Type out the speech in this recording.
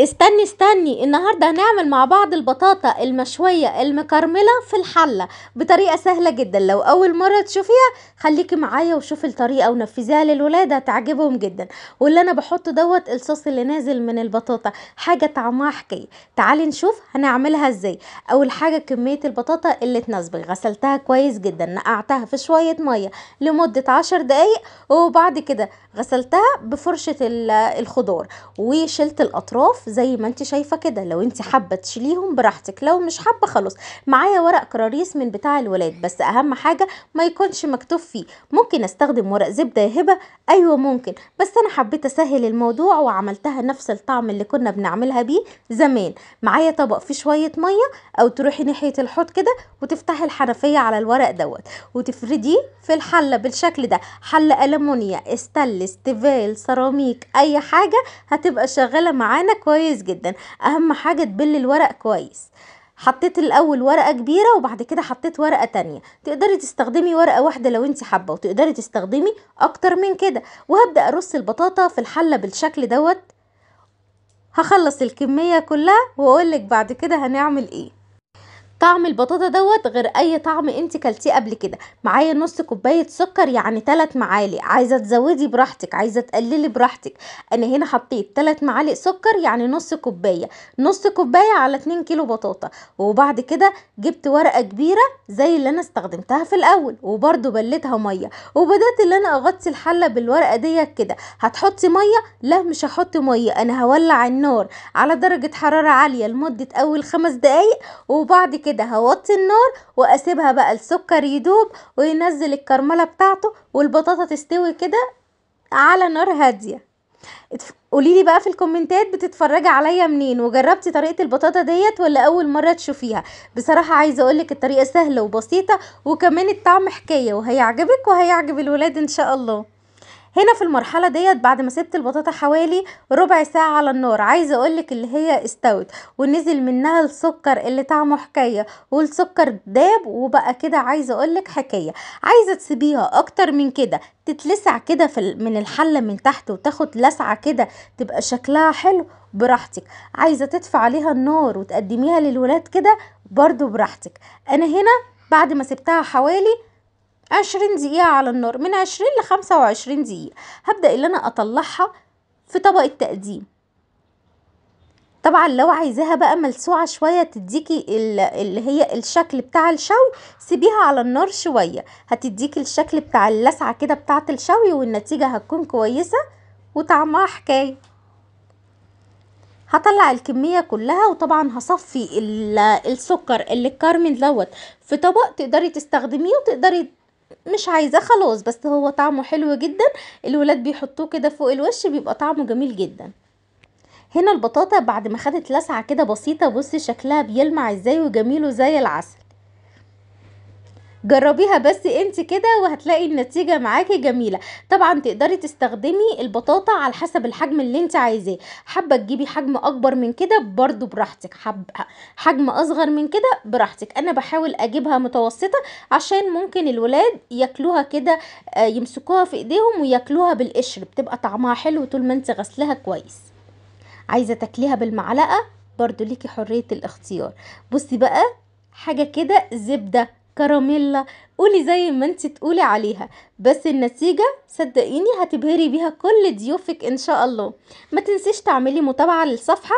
استني استني النهاردة هنعمل مع بعض البطاطا المشوية المكرملة في الحلة بطريقة سهلة جدا لو أول مرة تشوفيها خليكي معايا وشوفي الطريقة ونفذيها للولاد هتعجبهم جدا واللي أنا بحط دوت الصوص اللي نازل من البطاطا حاجة طعمها حكاية تعالي نشوف هنعملها ازاي أول حاجة كمية البطاطا اللي تناسبك غسلتها كويس جدا نقعتها في شوية مية لمدة عشر دقايق وبعد كده غسلتها بفرشة الخضار وشلت الأطراف زي ما انت شايفه كده لو انت حابه تشيليهم براحتك لو مش حابه خلاص معايا ورق كراريس من بتاع الولاد بس اهم حاجه ما يكونش مكتوب فيه ممكن استخدم ورق زبده يا هبه ايوه ممكن بس انا حبيت اسهل الموضوع وعملتها نفس الطعم اللي كنا بنعملها بيه زمان معايا طبق فيه شويه ميه او تروحي ناحيه الحوض كده وتفتحي الحنفيه على الورق دوت وتفرديه في الحله بالشكل ده حله المونيا استانلس تيفال سيراميك اي حاجه هتبقى شغاله معانا كويس كويس جدا اهم حاجة تبل الورق كويس حطيت الاول ورقه كبيره وبعد كده حطيت ورقه تانية تقدري تستخدمي ورقه واحده لو انت حابه وتقدري تستخدمي اكتر من كده وهبدا ارص البطاطا في الحله بالشكل دوت هخلص الكميه كلها واقولك بعد كده هنعمل ايه طعم البطاطا دوت غير اي طعم انت كلتيه قبل كده معايا نص كوبايه سكر يعني 3 معالق عايزه تزودي براحتك عايزه تقللي براحتك انا هنا حطيت 3 معالق سكر يعني نص كوبايه نص كوبايه على 2 كيلو بطاطا وبعد كده جبت ورقه كبيره زي اللي انا استخدمتها في الاول وبرده بليتها ميه وبدات اللي انا اغطي الحله بالورقه ديت كده هتحطي ميه لا مش هحط ميه انا هولع النار على درجه حراره عاليه لمده اول خمس دقايق وبعد كده كده هوطي النار واسيبها بقى السكر يدوب وينزل الكرمله بتاعته والبطاطا تستوي كده على نار هاديه قوليلي بقى في الكومنتات بتتفرجي عليا منين وجربتي طريقه البطاطا ديت ولا اول مره تشوفيها بصراحه عايزه اقولك الطريقه سهله وبسيطه وكمان الطعم حكايه وهيعجبك وهيعجب الولاد ان شاء الله هنا في المرحلة ديت بعد ما سبت البطاطا حوالي ربع ساعة على النار عايزة اقولك اللي هي استوت ونزل منها السكر اللي طعمه حكاية والسكر داب وبقى كده عايزة اقولك حكاية عايزة تسيبيها اكتر من كده تتلسع كده من الحلة من تحت وتاخد لسعة كده تبقى شكلها حلو براحتك عايزة تدفع عليها النار وتقدميها للولاد كده برضو براحتك انا هنا بعد ما سبتها حوالي عشرين دقيقة على النار من عشرين لخمسة وعشرين دقيقة هبدأ اللي انا اطلعها في طبق التقديم طبعا لو عايزاها بقى ملسوعة شوية تديكي اللي هي الشكل بتاع الشوي سيبيها على النار شوية هتديكي الشكل بتاع اللسعة كده بتاعة الشوي والنتيجة هتكون كويسة وطعمها حكاية هطلع الكمية كلها وطبعا هصفي السكر اللي الكارمن دوت في طبق تقدري تستخدميه وتقدري مش عايزاه خلاص بس هو طعمه حلو جدا الولاد بيحطوه كده فوق الوش بيبقى طعمه جميل جدا هنا البطاطا بعد ما خدت لسعه كده بسيطه بصي شكلها بيلمع ازاي وجميل وزي العسل جربيها بس انت كده وهتلاقي النتيجه معاكي جميله طبعا تقدري تستخدمي البطاطا على حسب الحجم اللي انت عايزاه حابه تجيبي حجم اكبر من كده برده براحتك حابه حجم اصغر من كده براحتك انا بحاول اجيبها متوسطه عشان ممكن الولاد ياكلوها كده آه، يمسكوها في ايديهم وياكلوها بالقشر بتبقى طعمها حلو طول ما انت غسلاها كويس عايزه تاكليها بالمعلقه برضو ليكي حريه الاختيار بصي بقى حاجه كده زبده كراميلا قولي زي ما انت تقولي عليها بس النتيجة صدقيني هتبهري بيها كل ضيوفك ان شاء الله ما تنسيش تعملي متابعة للصفحة